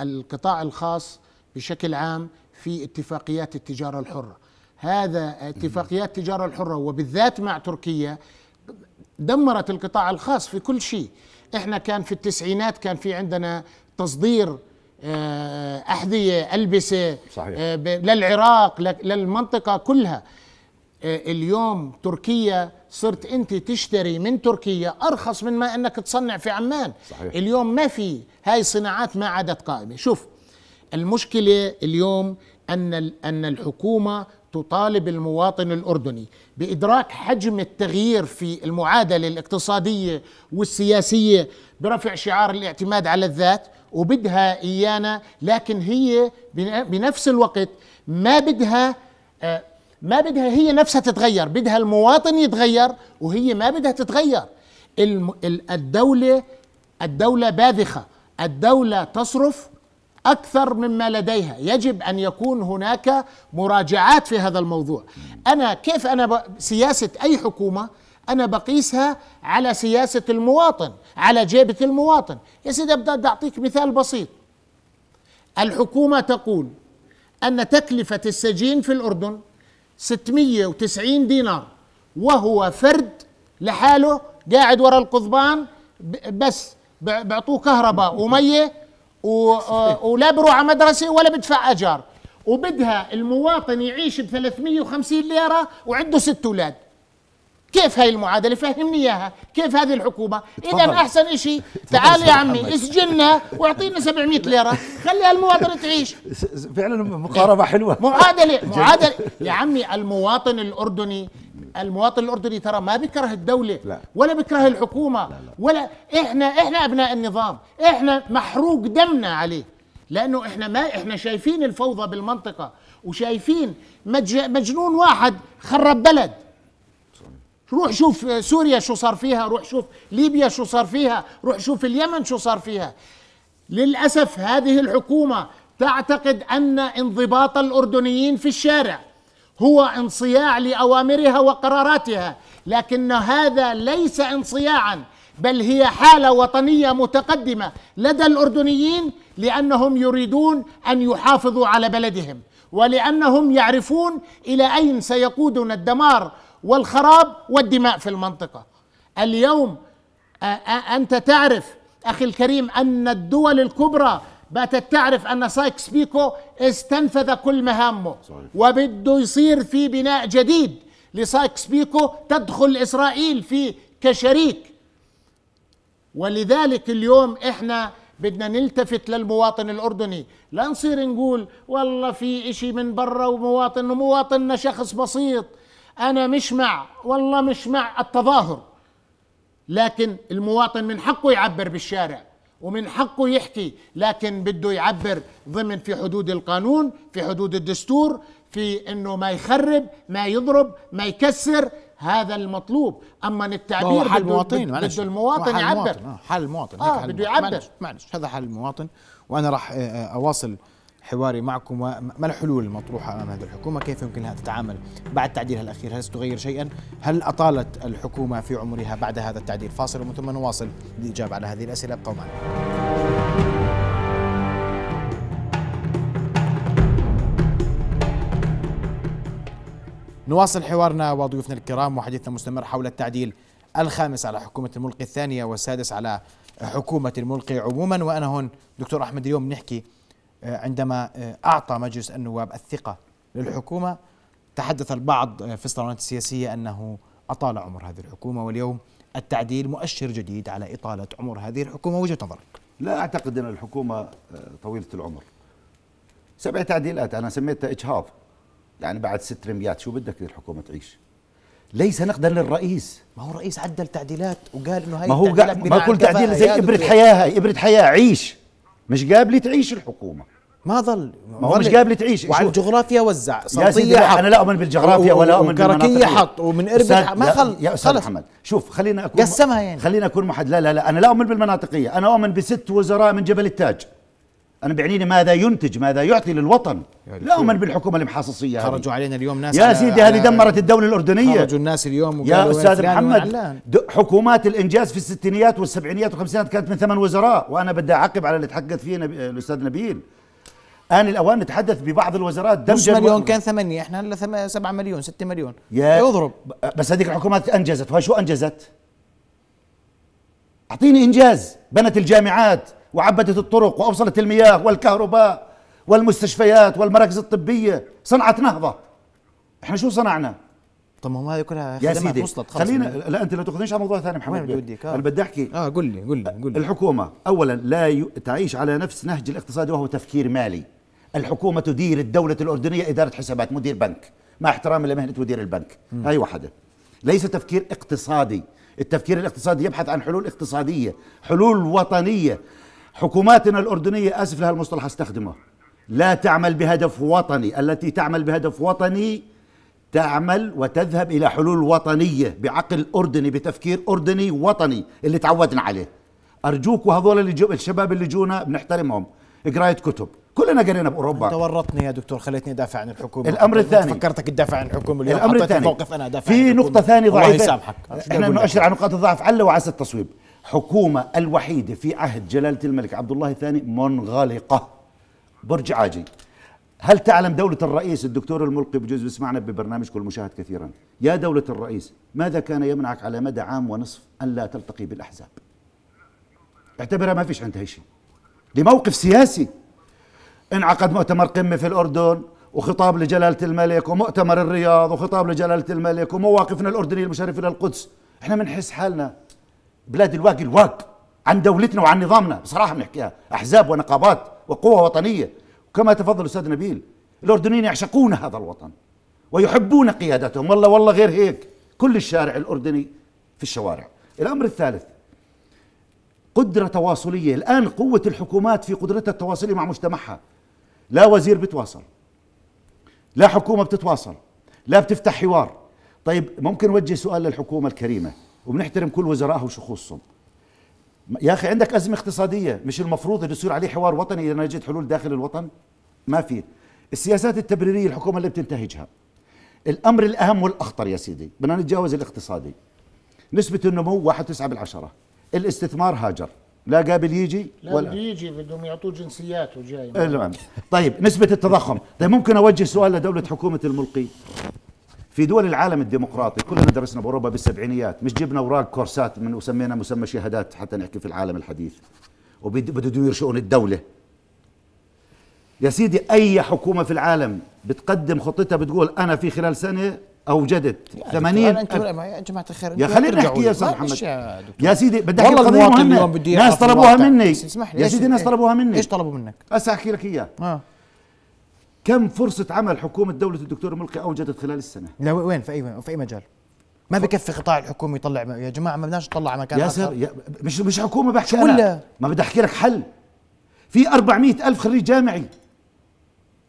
القطاع الخاص بشكل عام في اتفاقيات التجارة الحرة هذا اتفاقيات التجارة الحرة وبالذات مع تركيا دمرت القطاع الخاص في كل شيء احنا كان في التسعينات كان في عندنا تصدير آه، أحذية ألبسة صحيح. آه، للعراق للمنطقة كلها آه، اليوم تركيا صرت انت تشتري من تركيا ارخص من ما انك تصنع في عمان صحيح. اليوم ما في هاي الصناعات ما عادت قائمه شوف المشكله اليوم ان ان الحكومه تطالب المواطن الاردني بادراك حجم التغيير في المعادله الاقتصاديه والسياسيه برفع شعار الاعتماد على الذات وبدها ايانا لكن هي بنفس الوقت ما بدها آه، ما بدها هي نفسها تتغير بدها المواطن يتغير وهي ما بدها تتغير الدولة الدولة باذخة الدولة تصرف أكثر مما لديها يجب أن يكون هناك مراجعات في هذا الموضوع أنا كيف أنا سياسة أي حكومة أنا بقيسها على سياسة المواطن على جيبة المواطن يا سيدي بدي أعطيك مثال بسيط الحكومة تقول أن تكلفة السجين في الأردن 690 دينار وهو فرد لحاله قاعد ورا القضبان بس بيعطوه كهرباء وميه آه، ولا بروح على مدرسه ولا بدفع اجار وبدها المواطن يعيش ب 350 ليره وعنده ست اولاد كيف هاي المعادله فهمني اياها كيف هذه الحكومه اذا احسن شيء تعال يا عمي اسجننا واعطينا 700 ليره خلي المواطن تعيش فعلا مقاربه حلوه معادله معادله يا عمي المواطن الاردني المواطن الاردني ترى ما بيكره الدوله لا. ولا بيكره الحكومه لا لا. ولا احنا احنا ابناء النظام احنا محروق دمنا عليه لانه احنا ما احنا شايفين الفوضى بالمنطقه وشايفين مجنون واحد خرب بلد روح شوف سوريا شو صار فيها روح شوف ليبيا شو صار فيها روح شوف اليمن شو صار فيها للأسف هذه الحكومة تعتقد أن انضباط الأردنيين في الشارع هو انصياع لأوامرها وقراراتها لكن هذا ليس انصياعا بل هي حالة وطنية متقدمة لدى الأردنيين لأنهم يريدون أن يحافظوا على بلدهم ولأنهم يعرفون إلى أين سيقودنا الدمار والخراب والدماء في المنطقه اليوم انت تعرف اخي الكريم ان الدول الكبرى باتت تعرف ان سايكس بيكو استنفذ كل مهامه وبده يصير في بناء جديد لسايكس بيكو تدخل اسرائيل فيه كشريك ولذلك اليوم احنا بدنا نلتفت للمواطن الاردني لا نصير نقول والله في اشي من برا ومواطن ومواطننا شخص بسيط انا مش مع والله مش مع التظاهر لكن المواطن من حقه يعبر بالشارع ومن حقه يحكي لكن بده يعبر ضمن في حدود القانون في حدود الدستور في انه ما يخرب ما يضرب ما يكسر هذا المطلوب اما التعبير حل المواطن بده المواطن يعبر حل المواطن آه بده يعبر معلش هذا حل المواطن وانا راح آه، آه، اواصل حواري معكم وما الحلول المطروحة أمام هذه الحكومة كيف يمكن أن تتعامل بعد تعديلها الأخير هل ستغير شيئا هل أطالت الحكومة في عمرها بعد هذا التعديل فاصل ومن ثم نواصل الإجابة على هذه الأسئلة ابقوا معنا نواصل حوارنا وضيوفنا الكرام وحديثنا مستمر حول التعديل الخامس على حكومة الملقي الثانية والسادس على حكومة الملقي عموما وأنا هون دكتور أحمد اليوم نحكي آه، عندما آه، أعطى مجلس النواب الثقة للحكومة تحدث البعض آه، في الصالونات السياسية أنه أطال عمر هذه الحكومة واليوم التعديل مؤشر جديد على إطالة عمر هذه الحكومة وجهة نظرك لا أعتقد أن الحكومة طويلة العمر سبع تعديلات أنا سميتها إجهاض يعني بعد ست رميات شو بدك الحكومة تعيش ليس نقدا للرئيس ما هو الرئيس عدل تعديلات وقال انه هاي ما هو ما كل تعديل زي ابره حياه هاي ابره حياه عيش مش قابله تعيش الحكومه ما ظل ما هو مش قابل تعيش وعلى الجغرافيا وزع صوتية حق انا لا اؤمن بالجغرافيا ولا اؤمن بالمناطق حط ومن اربد حط ما خل يا استاذ محمد شوف خلينا اكون قسمها يعني خلينا اكون محد لا لا لا انا لا اؤمن بالمناطقيه انا اؤمن بست وزراء من جبل التاج انا بيعنيني ماذا ينتج ماذا يعطي للوطن لا اؤمن بالحكومه المحاصصيه خرجوا علينا اليوم ناس يا سيدي هذه دمرت الدوله الاردنيه خرجوا الناس اليوم يا استاذ محمد حكومات الانجاز في الستينيات والسبعينيات والخمسينات كانت من ثمان وزراء وانا بدي اعقب على اللي تحدث فيه نبي الاستاذ نبيل آن الأوان نتحدث ببعض الوزارات دمج مليون كان ثمانية احنا هلا سبعة مليون ستة مليون يا يضرب بس هذيك الحكومات أنجزت وشو أنجزت؟ أعطيني إنجاز بنت الجامعات وعبدت الطرق وأوصلت المياه والكهرباء والمستشفيات والمراكز الطبية صنعت نهضة احنا شو صنعنا؟ طب ما هذه كلها يا سيدي وصلت خلص خلينا لا انت لا تاخذنيش على موضوع ثاني محمد بدي آه. انا بدي احكي اه قول لي قول لي قول لي الحكومه اولا لا ي... تعيش على نفس نهج الاقتصاد وهو تفكير مالي الحكومه تدير الدوله الاردنيه اداره حسابات مدير بنك مع احترامي لمهنه مدير البنك م. هاي واحده ليس تفكير اقتصادي التفكير الاقتصادي يبحث عن حلول اقتصاديه حلول وطنيه حكوماتنا الأردنية أسف لها المصطلح أستخدمه لا تعمل بهدف وطني التي تعمل بهدف وطني تعمل وتذهب إلى حلول وطنية بعقل أردني بتفكير أردني وطني اللي تعودنا عليه أرجوك وهذول اللي جو الشباب اللي جونا بنحترمهم قراية كتب كلنا قرينا باوروبا انت ورطني يا دكتور خليتني ادافع عن الحكومه الامر الثاني فكرتك تدافع عن الحكومه اليوم الامر الثاني موقف انا ادافع في نقطه ثانيه ضعيفه الله يسامحك احنا نؤشر على نقاط الضعف عل وعسى التصويب حكومة الوحيدة في عهد جلالة الملك عبد الله الثاني منغلقة برج عاجي هل تعلم دولة الرئيس الدكتور الملقي بجوز بسمعنا ببرنامج كل مشاهد كثيرا يا دولة الرئيس ماذا كان يمنعك على مدى عام ونصف أن لا تلتقي بالأحزاب اعتبرها ما فيش عندها شيء لموقف سياسي انعقد مؤتمر قمة في الأردن وخطاب لجلالة الملك ومؤتمر الرياض وخطاب لجلالة الملك ومواقفنا الأردنية المشرفة للقدس احنا بنحس حالنا بلاد الواق الواق عن دولتنا وعن نظامنا بصراحه بنحكيها احزاب ونقابات وقوى وطنيه وكما تفضل الاستاذ نبيل الاردنيين يعشقون هذا الوطن ويحبون قيادتهم والله والله غير هيك كل الشارع الاردني في الشوارع الامر الثالث قدره تواصليه الان قوه الحكومات في قدرتها التواصليه مع مجتمعها لا وزير بتواصل لا حكومه بتتواصل لا بتفتح حوار طيب ممكن وجه سؤال للحكومه الكريمه وبنحترم كل وزرائها وشخوصهم يا اخي عندك ازمه اقتصاديه مش المفروض انه يصير عليه حوار وطني اذا نجد حلول داخل الوطن ما في السياسات التبريريه الحكومه اللي بتنتهجها الامر الاهم والاخطر يا سيدي بدنا نتجاوز الاقتصادي نسبه النمو واحد تسعة بالعشرة الاستثمار هاجر لا قابل يجي لا ولا يجي بدهم يعطوه جنسيات وجاي إيه، طيب نسبه التضخم طيب ممكن اوجه سؤال لدوله حكومه الملقي في دول العالم الديمقراطي كلنا درسنا باوروبا بالسبعينيات مش جبنا اوراق كورسات من وسمينا مسمى شهادات حتى نحكي في العالم الحديث وبده يدير شؤون الدوله يا سيدي اي حكومه في العالم بتقدم خطتها بتقول انا في خلال سنه اوجدت يعني 80 يا جماعه الخير يا خلينا نحكي يا استاذ محمد يا, يا سيدي بدي احكي قضيه مهمه ناس طلبوها مني يا سيدي ناس طلبوها مني ايش طلبوا منك؟ هسه احكي لك اياه آه. كم فرصة عمل حكومة دولة الدكتور ملقي أوجدت خلال السنة؟ لا وين في أي في أي مجال؟ ما بكفي قطاع الحكومة يطلع يا جماعة ما بدناش نطلع مكان يا سر يا مش مش حكومة بحكي أنا ولا ما بدي أحكي لك حل في 400 ألف خريج جامعي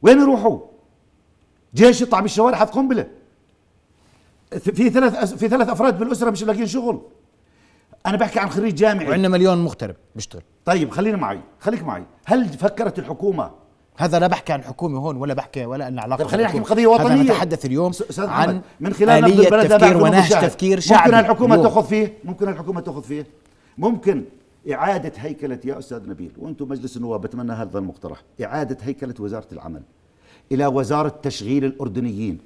وين يروحوا؟ جيش يطلع بالشوارع حط قنبلة في ثلاث في ثلاث أفراد بالأسرة مش لاقيين شغل انا بحكي عن خريج جامعي وعندنا مليون مغترب بيشتغل طيب خلينا معي خليك معي هل فكرت الحكومه هذا لا بحكي عن حكومه هون ولا بحكي ولا ان علاقه طيب خلينا نحكي بقضيه وطنيه هذا نتحدث اليوم عن من خلال آلية البلد تفكير ونهج تفكير شعبي ممكن الحكومه اليوم. تاخذ فيه ممكن الحكومه تاخذ فيه ممكن إعادة هيكلة يا أستاذ نبيل وأنتم مجلس النواب بتمنى هذا المقترح إعادة هيكلة وزارة العمل إلى وزارة تشغيل الأردنيين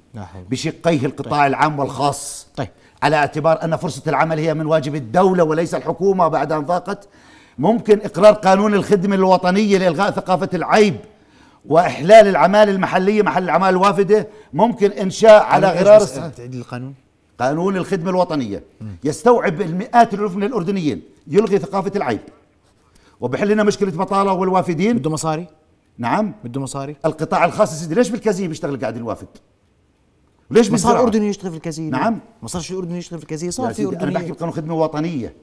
بشقيه القطاع طيب. العام والخاص طيب. على اعتبار أن فرصة العمل هي من واجب الدولة وليس الحكومة بعد أن ضاقت ممكن إقرار قانون الخدمة الوطنية لإلغاء ثقافة العيب واحلال العماله المحليه محل العماله الوافده ممكن انشاء على غرار تعيد القانون قانون الخدمه الوطنيه يستوعب المئات الالوف من الاردنيين يلغي ثقافه العيب وبحل لنا مشكله بطاله والوافدين بده مصاري نعم بده مصاري القطاع الخاص يا سيدي ليش بالكازية بيشتغل قاعد الوافد ليش مصار اردني يشتغل في الكازية نعم ما صارش اردني يشتغل في الكازية صار في اردني انا بحكي بقانون خدمه وطنيه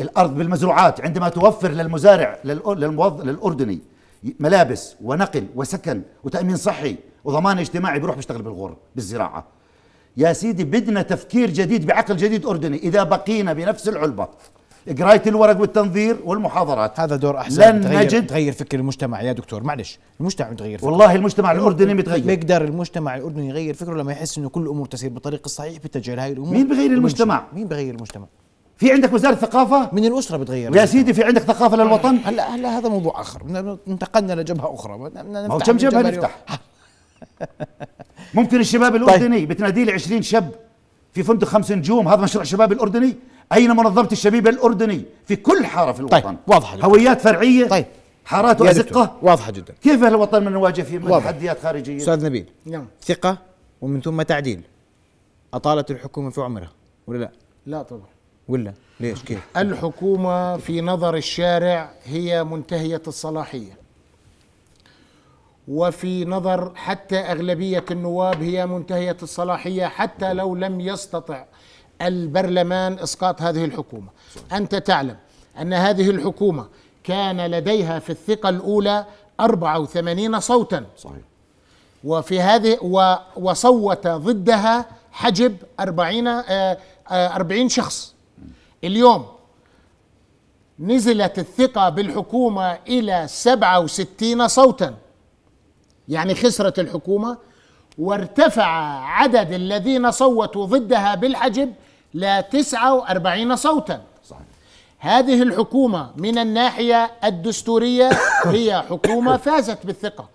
الارض بالمزروعات عندما توفر للمزارع للموظف للاردني ملابس ونقل وسكن وتامين صحي وضمان اجتماعي بروح بيشتغل بالغور بالزراعه يا سيدي بدنا تفكير جديد بعقل جديد اردني اذا بقينا بنفس العلبه قرايه الورق والتنظير والمحاضرات هذا دور احسن لن تغير نجد تغير فكر المجتمع يا دكتور معلش المجتمع متغير فكره والله المجتمع الاردني متغير بيقدر المجتمع الاردني يغير فكره لما يحس انه كل الامور تسير بالطريق الصحيح باتجاه هاي الامور مين بغير المجتمع مين بغير المجتمع في عندك وزاره ثقافه من الاسره بتغير يا سيدي في عندك ثقافه للوطن هلا هلا هذا موضوع اخر انتقلنا لجبهه اخرى ما هو كم جبهه نفتح ممكن الشباب طيب. الاردني طيب. بتنادي لي 20 شاب في فندق خمس نجوم هذا مشروع الشباب الاردني اين منظمه الشبيبه الاردني في كل حاره في طيب، الوطن طيب واضحه جدا. هويات فرعيه طيب حارات وازقه واضحه جدا كيف الوطن من نواجه فيه من تحديات خارجيه استاذ نبيل نعم ثقه ومن ثم تعديل اطالت الحكومه في عمرها ولا لا لا طبعا ولا ليش كيف الحكومة في نظر الشارع هي منتهية الصلاحية وفي نظر حتى أغلبية النواب هي منتهية الصلاحية حتى لو لم يستطع البرلمان إسقاط هذه الحكومة أنت تعلم أن هذه الحكومة كان لديها في الثقة الأولى 84 صوتا صحيح وفي هذه و وصوت ضدها حجب 40 40 آه، آه، شخص اليوم نزلت الثقة بالحكومة إلى 67 صوتا يعني خسرت الحكومة وارتفع عدد الذين صوتوا ضدها بالحجب ل 49 صوتا صحيح. هذه الحكومة من الناحية الدستورية هي حكومة فازت بالثقة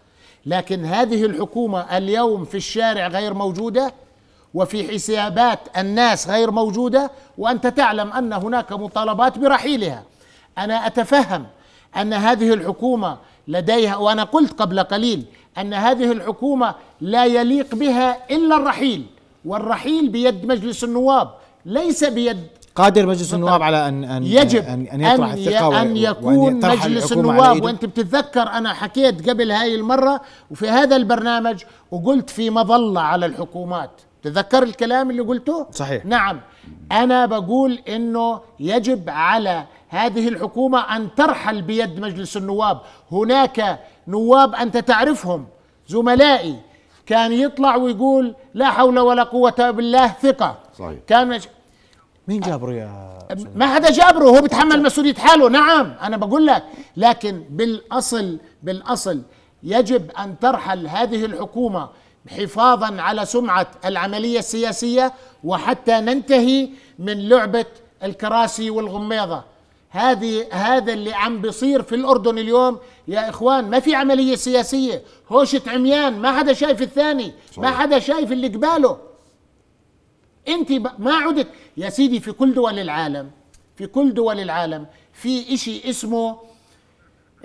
لكن هذه الحكومة اليوم في الشارع غير موجودة وفي حسابات الناس غير موجوده وانت تعلم ان هناك مطالبات برحيلها انا اتفهم ان هذه الحكومه لديها وانا قلت قبل قليل ان هذه الحكومه لا يليق بها الا الرحيل والرحيل بيد مجلس النواب ليس بيد قادر مجلس النواب على ان ان يجب ان, أن يطرح الثقه ان يكون وأن مجلس النواب وانت بتتذكر انا حكيت قبل هاي المره وفي هذا البرنامج وقلت في مظله على الحكومات تذكر الكلام اللي قلته صحيح نعم أنا بقول أنه يجب على هذه الحكومة أن ترحل بيد مجلس النواب هناك نواب أنت تعرفهم زملائي كان يطلع ويقول لا حول ولا قوة بالله ثقة صحيح. كان مج... مين جابره يا ما حدا جابره هو بيتحمل مسؤولية حاله نعم أنا بقول لك لكن بالأصل بالأصل يجب أن ترحل هذه الحكومة حفاظا على سمعه العمليه السياسيه وحتى ننتهي من لعبه الكراسي والغميضه هذه هذا اللي عم بيصير في الاردن اليوم يا اخوان ما في عمليه سياسيه هوشه عميان ما حدا شايف الثاني صحيح. ما حدا شايف اللي قباله انت ما عدت يا سيدي في كل دول العالم في كل دول العالم في إشي اسمه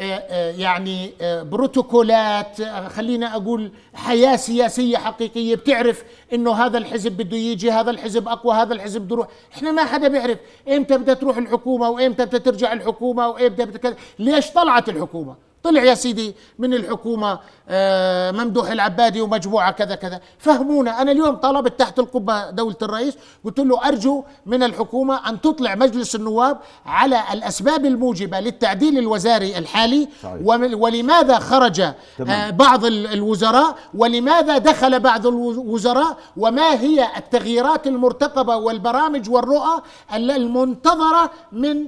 آه، آه، يعني آه، بروتوكولات خلينا اقول حياه سياسيه حقيقيه بتعرف انه هذا الحزب بده يجي هذا الحزب اقوى هذا الحزب بده يروح احنا ما حدا بيعرف امتى بدها تروح الحكومه وامتى بدها ترجع الحكومه وامتى بدها كذا ليش طلعت الحكومه طلع يا سيدي من الحكومة آه، ممدوح العبادي ومجموعة كذا كذا فهمونا أنا اليوم طلبت تحت القبة دولة الرئيس قلت له أرجو من الحكومة أن تطلع مجلس النواب على الأسباب الموجبة للتعديل الوزاري الحالي صحيح. ولماذا خرج آه، تمام. بعض الوزراء ولماذا دخل بعض الوزراء وما هي التغييرات المرتقبة والبرامج والرؤى المنتظرة من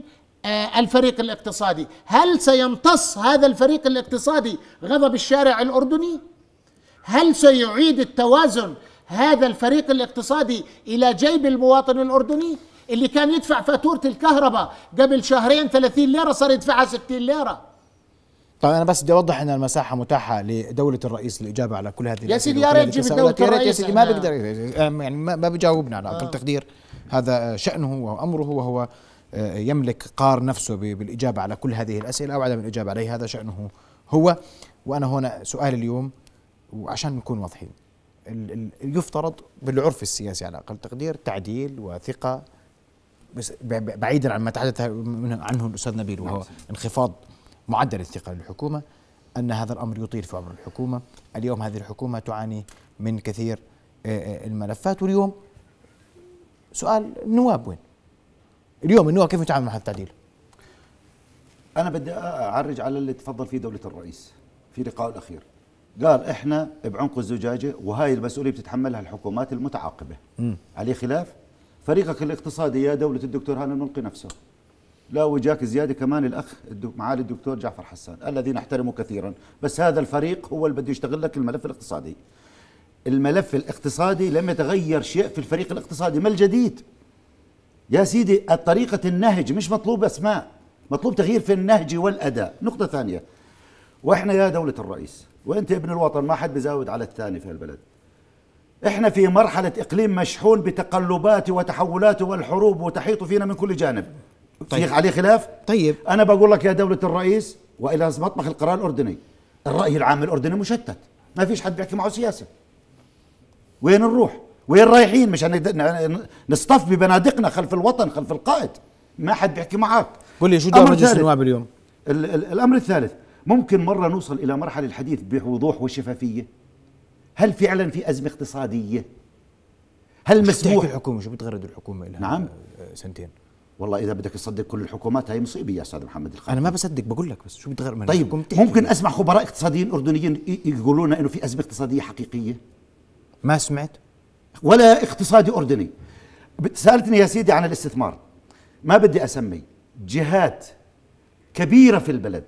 آه، الفريق الاقتصادي هل سيمتص هذا الفريق الاقتصادي غضب الشارع الأردني؟ هل سيعيد التوازن هذا الفريق الاقتصادي إلى جيب المواطن الأردني؟ اللي كان يدفع فاتورة الكهرباء قبل شهرين 30 ليرة صار يدفعها 60 ليرة طيب انا بس بدي اوضح ان المساحه متاحه لدوله الرئيس للاجابه على كل هذه يا سيدي يا ريت جيب دوله الرئيس يا سيدي ما بيقدر يعني ما بيجاوبنا على اقل آه. تقدير هذا شانه وامره وهو آه، يملك قار نفسه بالاجابه على كل هذه الاسئله او عدم الاجابه عليه هذا شانه هو وانا هنا سؤال اليوم وعشان نكون واضحين يفترض بالعرف السياسي على اقل تقدير تعديل وثقه بس بعيدا عن ما تحدث عنه الاستاذ نبيل وهو نعم. انخفاض معدل الثقه للحكومه ان هذا الامر يطيل في عمر الحكومه، اليوم هذه الحكومه تعاني من كثير آه، آه، الملفات واليوم سؤال النواب وين؟ اليوم النواه كيف يتعامل مع هذا التعديل؟ انا بدي اعرج على اللي تفضل فيه دوله الرئيس في لقائه الاخير قال احنا بعنق الزجاجه وهاي المسؤوليه بتتحملها الحكومات المتعاقبه عليه خلاف فريقك الاقتصادي يا دوله الدكتور هان الملقي نفسه لا وجاك زياده كمان الاخ معالي الدكتور جعفر حسان الذي نحترمه كثيرا بس هذا الفريق هو اللي بده يشتغل لك الملف الاقتصادي الملف الاقتصادي لم يتغير شيء في الفريق الاقتصادي ما الجديد يا سيدي طريقة النهج مش مطلوب أسماء مطلوب تغيير في النهج والأداء نقطة ثانية وإحنا يا دولة الرئيس وأنت ابن الوطن ما حد بزاود على الثاني في هالبلد إحنا في مرحلة إقليم مشحون بتقلباته وتحولاته والحروب وتحيط فينا من كل جانب طيب. في عليه خلاف طيب أنا بقول لك يا دولة الرئيس وإلى مطبخ القرار الأردني الرأي العام الأردني مشتت ما فيش حد بيحكي معه سياسة وين نروح وين رايحين مشان نصطف ببنادقنا خلف الوطن خلف القائد ما حد بيحكي معك قل لي شو دور مجلس النواب اليوم الامر الثالث ممكن مره نوصل الى مرحله الحديث بوضوح وشفافيه هل فعلا في ازمه اقتصاديه هل مسموح الحكومه شو بتغرد الحكومه لها نعم آه، سنتين والله اذا بدك تصدق كل الحكومات هاي مصيبه يا استاذ محمد الخالد انا ما بصدق بقول لك بس شو بتغرد طيب ممكن اسمع خبراء اقتصاديين اردنيين يقولون انه في ازمه اقتصاديه حقيقيه ما سمعت ولا اقتصادي أردني سألتني يا سيدي عن الاستثمار ما بدي أسمي جهات كبيرة في البلد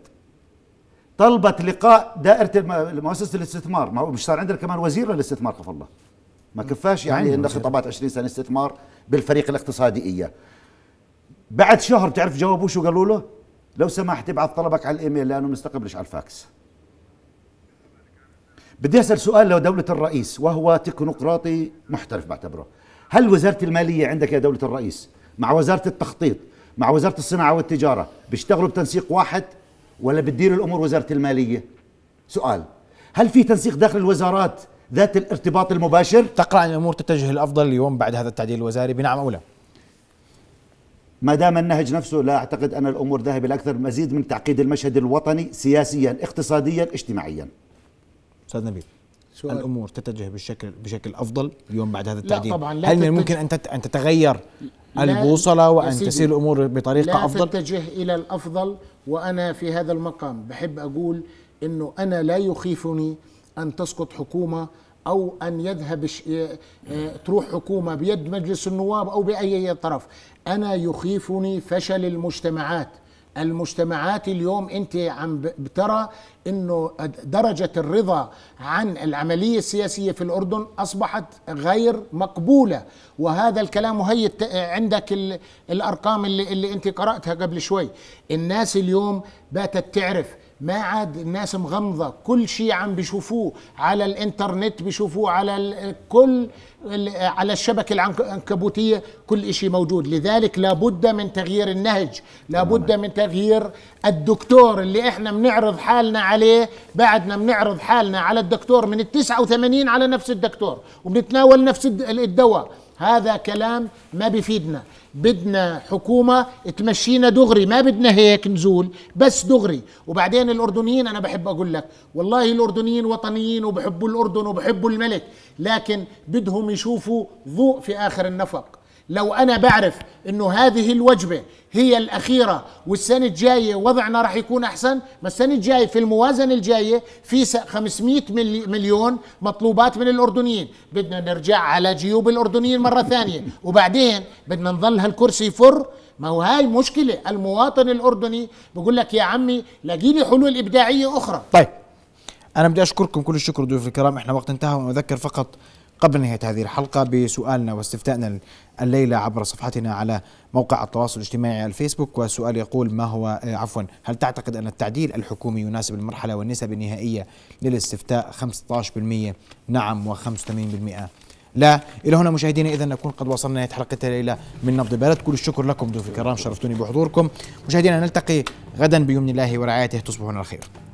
طلبت لقاء دائرة مؤسسة الاستثمار ما هو مش صار عندنا كمان وزير للاستثمار خف الله ما كفاش يعني عندنا خطابات 20 سنة استثمار بالفريق الاقتصادي إياه بعد شهر بتعرف جاوبوه شو قالوا له لو سمحت ابعث طلبك على الايميل لانه مستقبلش على الفاكس بدي اسال سؤال لو دولة الرئيس وهو تكنوقراطي محترف بعتبره هل وزاره الماليه عندك يا دوله الرئيس مع وزاره التخطيط مع وزاره الصناعه والتجاره بيشتغلوا بتنسيق واحد ولا بتدير الامور وزاره الماليه سؤال هل في تنسيق داخل الوزارات ذات الارتباط المباشر تقرا ان الامور تتجه الافضل اليوم بعد هذا التعديل الوزاري بنعم او لا ما دام النهج نفسه لا اعتقد ان الامور ذاهبه لاكثر مزيد من تعقيد المشهد الوطني سياسيا اقتصاديا اجتماعيا استاذ نبيل سؤال. الامور تتجه بشكل بشكل افضل اليوم بعد هذا التعديل لا طبعا لا هل من الممكن ان ان تتغير البوصله وان تسير الامور بطريقه لا افضل لا تتجه الى الافضل وانا في هذا المقام بحب اقول انه انا لا يخيفني ان تسقط حكومه او ان يذهب ش... آه، تروح حكومه بيد مجلس النواب او باي طرف انا يخيفني فشل المجتمعات المجتمعات اليوم انت عم بترى انه درجه الرضا عن العمليه السياسيه في الاردن اصبحت غير مقبوله وهذا الكلام وهي عندك الارقام اللي, اللي انت قراتها قبل شوي الناس اليوم باتت تعرف ما عاد الناس مغمضه كل شيء عم بيشوفوه على الانترنت بيشوفوه على كل على الشبكة العنكبوتية كل شيء موجود لذلك لابد من تغيير النهج لابد من تغيير الدكتور اللي احنا بنعرض حالنا عليه بعدنا بنعرض حالنا على الدكتور من التسعة وثمانين على نفس الدكتور وبنتناول نفس الدواء هذا كلام ما بيفيدنا بدنا حكومه تمشينا دغري ما بدنا هيك نزول بس دغري وبعدين الاردنيين انا بحب اقول لك والله الاردنيين وطنيين وبحبوا الاردن وبحبوا الملك لكن بدهم يشوفوا ضوء في اخر النفق لو انا بعرف انه هذه الوجبه هي الاخيره والسنه الجايه وضعنا راح يكون احسن ما السنه الجايه في الموازنه الجايه في 500 مليون مطلوبات من الاردنيين بدنا نرجع على جيوب الاردنيين مره ثانيه وبعدين بدنا نظل هالكرسي يفر ما هو هاي مشكله المواطن الاردني بقول لك يا عمي لاقي لي حلول ابداعيه اخرى طيب انا بدي اشكركم كل الشكر ضيوف الكرام احنا وقت انتهى واذكر فقط قبل نهاية هذه الحلقة بسؤالنا واستفتائنا الليلة عبر صفحتنا على موقع التواصل الاجتماعي الفيسبوك والسؤال يقول ما هو آه، عفوا هل تعتقد أن التعديل الحكومي يناسب المرحلة والنسب النهائية للاستفتاء 15% نعم و85% لا الى هنا مشاهدينا اذا نكون قد وصلنا نهايه حلقتنا الليله من نبض بلد كل الشكر لكم ضيوف الكرام شرفتوني بحضوركم مشاهدينا نلتقي غدا بيمن الله ورعايته تصبحون على خير